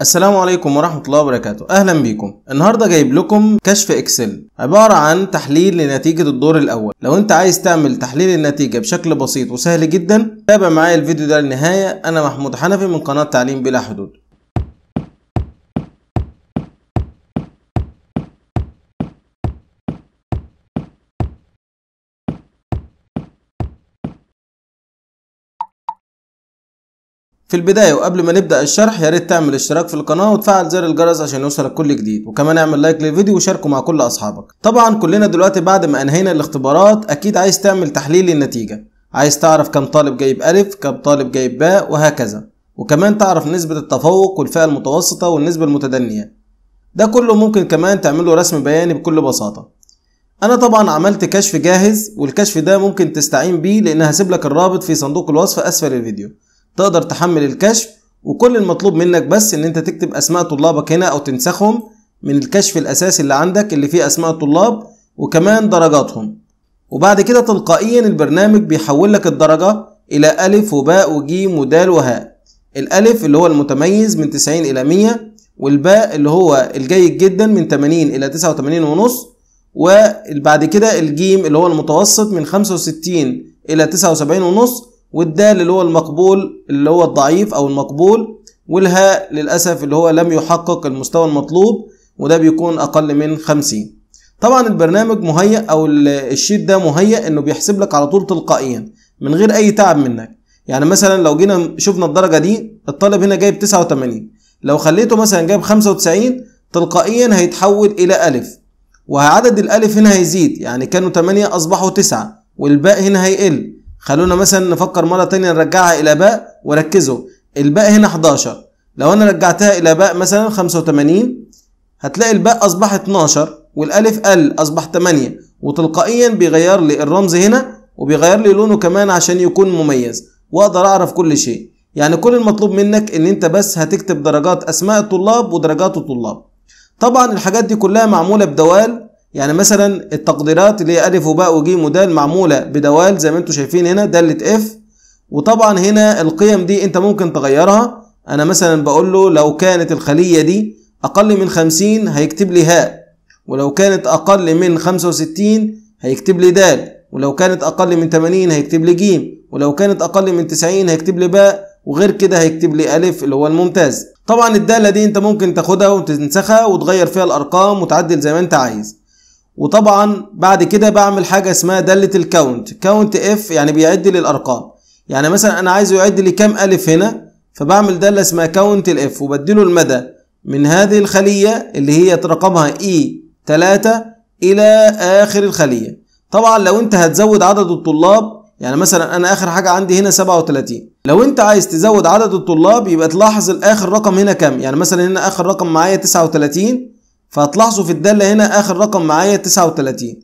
السلام عليكم ورحمة الله وبركاته أهلا بيكم النهاردة جايب لكم كشف إكسل عبارة عن تحليل لنتيجة الدور الأول لو أنت عايز تعمل تحليل النتيجة بشكل بسيط وسهل جدا تابع معايا الفيديو ده للنهاية أنا محمود حنفي من قناة تعليم بلا حدود في البداية وقبل ما نبدأ الشرح ياريت تعمل اشتراك في القناة وتفعل زر الجرس عشان يوصلك كل جديد وكمان اعمل لايك للفيديو وشاركه مع كل أصحابك طبعا كلنا دلوقتي بعد ما أنهينا الاختبارات أكيد عايز تعمل تحليل للنتيجة عايز تعرف كم طالب جايب ألف كم طالب جايب باء وهكذا وكمان تعرف نسبة التفوق والفئة المتوسطة والنسبة المتدنية ده كله ممكن كمان تعمله رسم بياني بكل بساطة انا طبعا عملت كشف جاهز والكشف ده ممكن تستعين بيه لان هسيب لك الرابط في صندوق الوصف اسفل الفيديو تقدر تحمل الكشف وكل المطلوب منك بس ان انت تكتب اسماء طلابك هنا او تنسخهم من الكشف الاساسي اللي عندك اللي فيه اسماء الطلاب وكمان درجاتهم وبعد كده تلقائيا البرنامج بيحول لك الدرجة الى الف وباء وجيم ودال وهاء الالف اللي هو المتميز من 90 الى 100 والباء اللي هو الجيد جدا من 80 الى 89 ونص وبعد كده الجيم اللي هو المتوسط من 65 الى 79 ونص والدال اللي هو المقبول اللي هو الضعيف او المقبول والهاء للاسف اللي هو لم يحقق المستوى المطلوب وده بيكون اقل من 50 طبعا البرنامج مهيأ او الشيت ده مهيأ انه بيحسب لك على طول تلقائيا من غير اي تعب منك يعني مثلا لو جينا شفنا الدرجه دي الطالب هنا جايب 89 لو خليته مثلا جايب 95 تلقائيا هيتحول الى الف وعدد الالف هنا هيزيد يعني كانوا 8 اصبحوا 9 والباء هنا هيقل خلونا مثلا نفكر مرة تانية نرجعها إلى باء وركزوا الباء هنا 11 لو أنا رجعتها إلى باء مثلا 85 هتلاقي الباء أصبح 12 والألف ال أصبح 8 وتلقائيا بيغير لي الرمز هنا وبيغير لي لونه كمان عشان يكون مميز وأقدر أعرف كل شيء يعني كل المطلوب منك إن أنت بس هتكتب درجات أسماء الطلاب ودرجات الطلاب طبعا الحاجات دي كلها معمولة بدوال يعني مثلا التقديرات اللي هي ا وباء وجيم ودال معمولة بدوال زي ما انتم شايفين هنا دالة اف وطبعا هنا القيم دي انت ممكن تغيرها انا مثلا بقول له لو كانت الخلية دي اقل من 50 هيكتب لي هاء ولو كانت اقل من 65 هيكتب لي دال ولو كانت اقل من 80 هيكتب لي جيم ولو كانت اقل من 90 هيكتب لي باء وغير كده هيكتب لي الف اللي هو الممتاز طبعا الداله دي انت ممكن تاخدها وتنسخها وتغير فيها الارقام وتعدل زي ما انت عايز وطبعا بعد كده بعمل حاجه اسمها داله الكاونت كاونت اف يعني بيعد لي الارقام يعني مثلا انا عايزه يعد لي كام الف هنا فبعمل داله اسمها كاونت الاف وبديله المدى من هذه الخليه اللي هي رقمها e اي 3 الى اخر الخليه طبعا لو انت هتزود عدد الطلاب يعني مثلا انا اخر حاجه عندي هنا 37 لو انت عايز تزود عدد الطلاب يبقى تلاحظ الاخر رقم هنا كام يعني مثلا هنا اخر رقم معايا 39 فهتلاحظوا في الدالة هنا آخر رقم معايا 39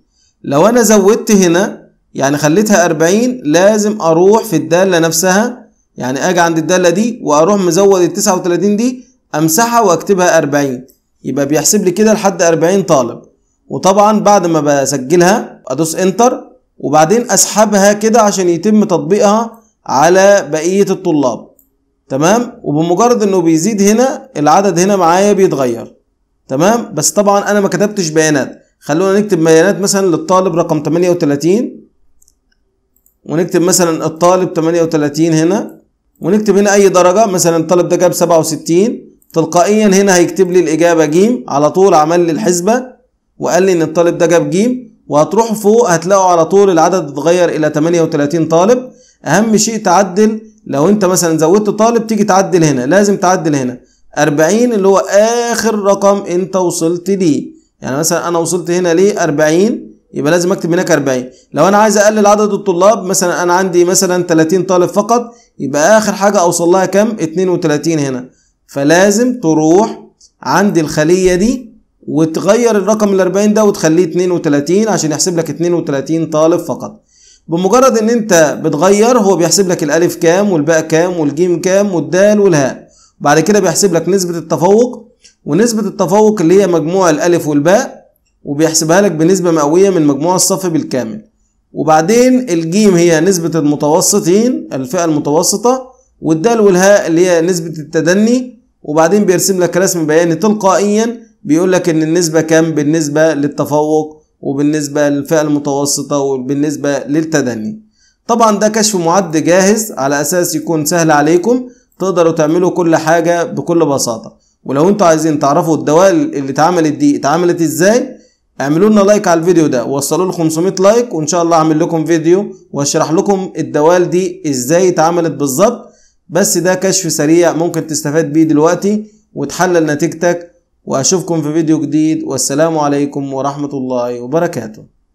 لو أنا زودت هنا يعني خليتها 40 لازم أروح في الدالة نفسها يعني أجي عند الدالة دي وأروح مزود ال 39 دي أمسحها وأكتبها 40 يبقى بيحسب لي كده لحد 40 طالب وطبعا بعد ما بسجلها أدوس إنتر وبعدين أسحبها كده عشان يتم تطبيقها على بقية الطلاب تمام وبمجرد إنه بيزيد هنا العدد هنا معايا بيتغير تمام بس طبعا انا ما كتبتش بيانات خلونا نكتب بيانات مثلا للطالب رقم 38 ونكتب مثلا الطالب 38 هنا ونكتب هنا اي درجة مثلا الطالب ده جاب 67 تلقائيا هنا هيكتب لي الاجابة ج على طول عمل لي الحسبة وقال لي ان الطالب ده جاب ج وهتروحوا فوق هتلاقوا على طول العدد اتغير الى 38 طالب اهم شيء تعدل لو انت مثلا زودت طالب تيجي تعدل هنا لازم تعدل هنا 40 اللي هو آخر رقم أنت وصلت ليه يعني مثلا أنا وصلت هنا ليه 40 يبقى لازم أكتب هناك 40 لو أنا عايز أقلل عدد الطلاب مثلا أنا عندي مثلا 30 طالب فقط يبقى آخر حاجة أوصل لها كام 32 هنا فلازم تروح عند الخلية دي وتغير الرقم ال 40 ده وتخليه 32 عشان يحسب لك 32 طالب فقط بمجرد ان انت بتغير هو بيحسب لك الالف كام والباء كام والجيم كام والدال والهاء بعد كده بيحسب لك نسبة التفوق ونسبة التفوق اللي هي مجموع الألف والباء وبيحسبها لك بنسبة مئوية من مجموع الصف بالكامل وبعدين الجيم هي نسبة المتوسطين الفئة المتوسطة والدال والهاء اللي هي نسبة التدني وبعدين بيرسم لك رسم بياني تلقائيا بيقول لك ان النسبة كام بالنسبة للتفوق وبالنسبة للفئة المتوسطة وبالنسبة للتدني طبعا ده كشف معد جاهز على اساس يكون سهل عليكم تقدروا تعملوا كل حاجة بكل بساطة ولو انتوا عايزين تعرفوا الدواء اللي اتعملت دي اتعملت ازاي اعملوا لنا لايك على الفيديو ده وصلوا ل 500 لايك وان شاء الله اعمل لكم فيديو واشرح لكم الدوال دي ازاي اتعملت بالظبط بس ده كشف سريع ممكن تستفاد بيه دلوقتي وتحلل نتيجتك واشوفكم في فيديو جديد والسلام عليكم ورحمة الله وبركاته